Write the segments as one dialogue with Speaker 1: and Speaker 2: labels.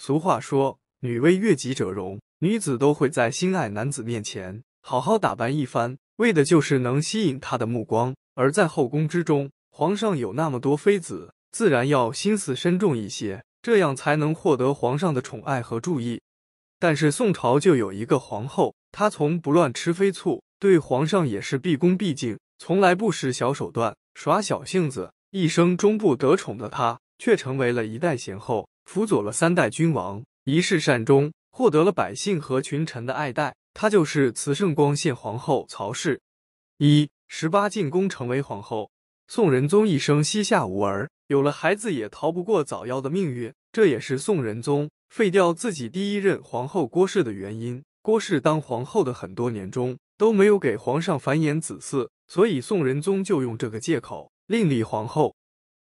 Speaker 1: 俗话说：“女为悦己者容。”女子都会在心爱男子面前好好打扮一番，为的就是能吸引他的目光。而在后宫之中，皇上有那么多妃子，自然要心思深重一些，这样才能获得皇上的宠爱和注意。但是宋朝就有一个皇后，她从不乱吃飞醋，对皇上也是毕恭毕敬，从来不使小手段、耍小性子。一生终不得宠的她，却成为了一代贤后。辅佐了三代君王，一世善终，获得了百姓和群臣的爱戴。她就是慈圣光献皇后曹氏。一十八进宫成为皇后。宋仁宗一生膝下无儿，有了孩子也逃不过早夭的命运。这也是宋仁宗废掉自己第一任皇后郭氏的原因。郭氏当皇后的很多年中都没有给皇上繁衍子嗣，所以宋仁宗就用这个借口另立皇后。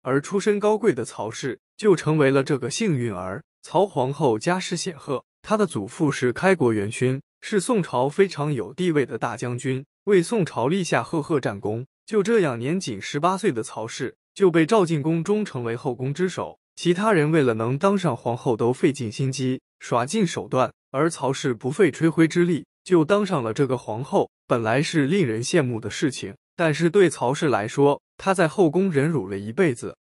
Speaker 1: 而出身高贵的曹氏就成为了这个幸运儿。曹皇后家世显赫，她的祖父是开国元勋，是宋朝非常有地位的大将军，为宋朝立下赫赫战功。就这样，年仅十八岁的曹氏就被召进宫中，成为后宫之首。其他人为了能当上皇后，都费尽心机，耍尽手段，而曹氏不费吹灰之力就当上了这个皇后。本来是令人羡慕的事情，但是对曹氏来说，她在后宫忍辱了一辈子。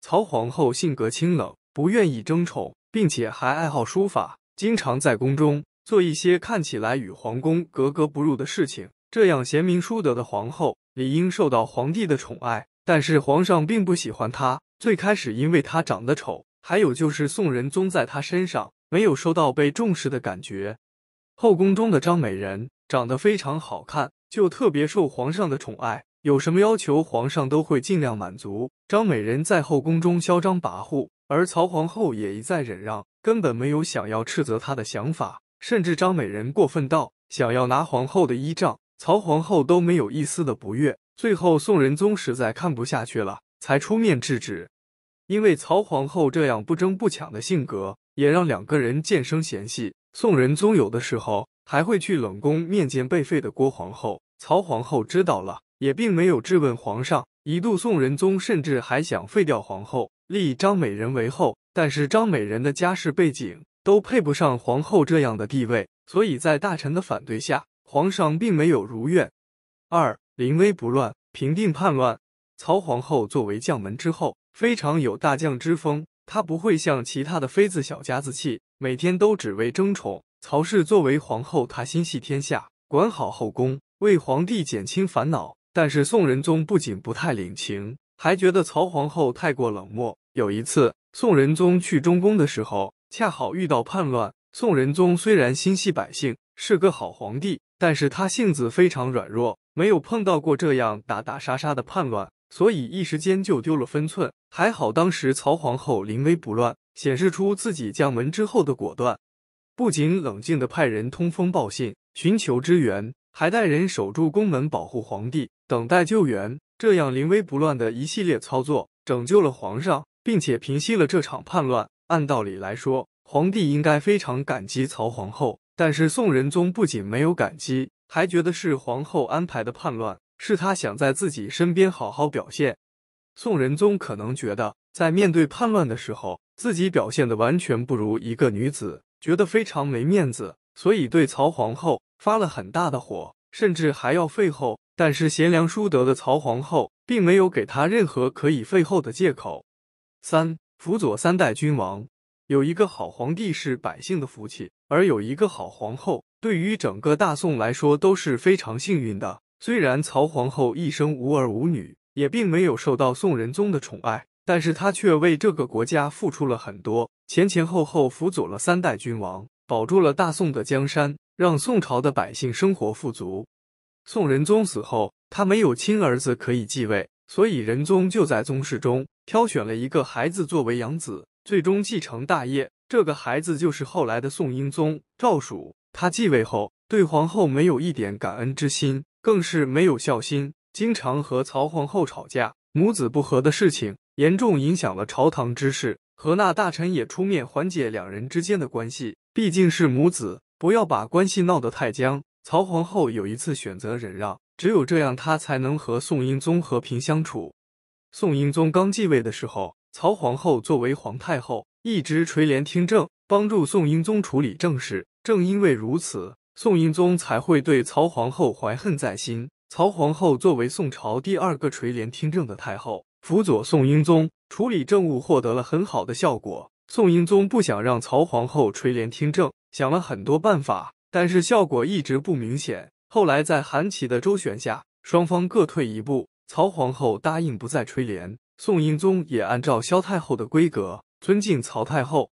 Speaker 1: 曹皇后性格清冷，不愿意争宠，并且还爱好书法，经常在宫中做一些看起来与皇宫格格不入的事情。这样贤明淑德的皇后理应受到皇帝的宠爱，但是皇上并不喜欢她。最开始因为她长得丑，还有就是宋仁宗在她身上没有受到被重视的感觉。后宫中的张美人长得非常好看，就特别受皇上的宠爱。有什么要求，皇上都会尽量满足。张美人在后宫中嚣张跋扈，而曹皇后也一再忍让，根本没有想要斥责她的想法。甚至张美人过分到想要拿皇后的依仗，曹皇后都没有一丝的不悦。最后，宋仁宗实在看不下去了，才出面制止。因为曹皇后这样不争不抢的性格，也让两个人渐生嫌隙。宋仁宗有的时候还会去冷宫面见被废的郭皇后，曹皇后知道了。也并没有质问皇上，一度宋仁宗甚至还想废掉皇后，立张美人为后，但是张美人的家世背景都配不上皇后这样的地位，所以在大臣的反对下，皇上并没有如愿。二临危不乱，平定叛乱。曹皇后作为将门之后，非常有大将之风，她不会像其他的妃子小家子气，每天都只为争宠。曹氏作为皇后，她心系天下，管好后宫，为皇帝减轻烦恼。但是宋仁宗不仅不太领情，还觉得曹皇后太过冷漠。有一次，宋仁宗去中宫的时候，恰好遇到叛乱。宋仁宗虽然心系百姓，是个好皇帝，但是他性子非常软弱，没有碰到过这样打打杀杀的叛乱，所以一时间就丢了分寸。还好当时曹皇后临危不乱，显示出自己降门之后的果断，不仅冷静地派人通风报信，寻求支援，还带人守住宫门，保护皇帝。等待救援，这样临危不乱的一系列操作，拯救了皇上，并且平息了这场叛乱。按道理来说，皇帝应该非常感激曹皇后，但是宋仁宗不仅没有感激，还觉得是皇后安排的叛乱，是他想在自己身边好好表现。宋仁宗可能觉得，在面对叛乱的时候，自己表现的完全不如一个女子，觉得非常没面子，所以对曹皇后发了很大的火，甚至还要废后。但是贤良淑德的曹皇后并没有给他任何可以废后的借口。三辅佐三代君王，有一个好皇帝是百姓的福气，而有一个好皇后对于整个大宋来说都是非常幸运的。虽然曹皇后一生无儿无女，也并没有受到宋仁宗的宠爱，但是她却为这个国家付出了很多，前前后后辅佐了三代君王，保住了大宋的江山，让宋朝的百姓生活富足。宋仁宗死后，他没有亲儿子可以继位，所以仁宗就在宗室中挑选了一个孩子作为养子，最终继承大业。这个孩子就是后来的宋英宗赵曙。他继位后，对皇后没有一点感恩之心，更是没有孝心，经常和曹皇后吵架，母子不和的事情严重影响了朝堂之事，何那大臣也出面缓解两人之间的关系，毕竟是母子，不要把关系闹得太僵。曹皇后有一次选择忍让，只有这样，她才能和宋英宗和平相处。宋英宗刚继位的时候，曹皇后作为皇太后，一直垂帘听政，帮助宋英宗处理政事。正因为如此，宋英宗才会对曹皇后怀恨在心。曹皇后作为宋朝第二个垂帘听政的太后，辅佐宋英宗处理政务，获得了很好的效果。宋英宗不想让曹皇后垂帘听政，想了很多办法。但是效果一直不明显。后来在韩琦的周旋下，双方各退一步。曹皇后答应不再垂帘，宋英宗也按照萧太后的规格尊敬曹太后。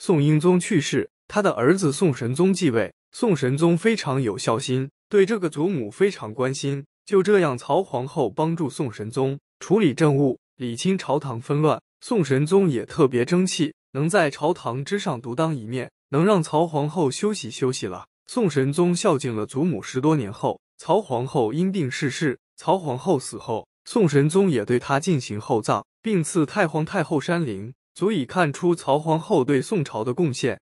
Speaker 1: 宋英宗去世，他的儿子宋神宗继位。宋神宗非常有孝心，对这个祖母非常关心。就这样，曹皇后帮助宋神宗处理政务，理清朝堂纷乱。宋神宗也特别争气，能在朝堂之上独当一面，能让曹皇后休息休息了。宋神宗孝敬了祖母十多年后，曹皇后因病逝世。曹皇后死后，宋神宗也对她进行厚葬，并赐太皇太后山陵，足以看出曹皇后对宋朝的贡献。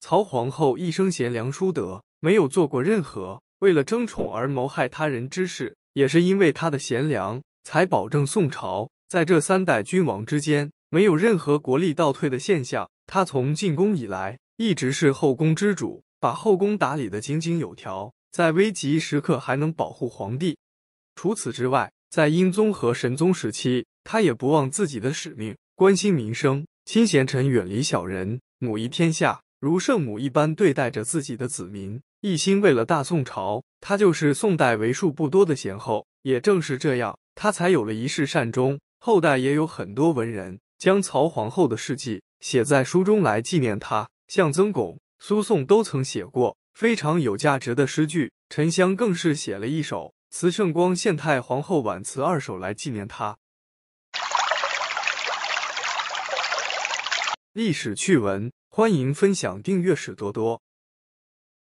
Speaker 1: 曹皇后一生贤良淑德，没有做过任何为了争宠而谋害他人之事，也是因为她的贤良，才保证宋朝在这三代君王之间没有任何国力倒退的现象。她从进宫以来，一直是后宫之主。把后宫打理的井井有条，在危急时刻还能保护皇帝。除此之外，在英宗和神宗时期，他也不忘自己的使命，关心民生，亲贤臣，远离小人，母仪天下，如圣母一般对待着自己的子民，一心为了大宋朝。他就是宋代为数不多的贤后。也正是这样，他才有了一世善终。后代也有很多文人将曹皇后的事迹写在书中来纪念他，像曾巩。苏颂都曾写过非常有价值的诗句，沉香更是写了一首《慈圣光献太皇后挽词二首》来纪念他。历史趣闻，欢迎分享，订阅史多多。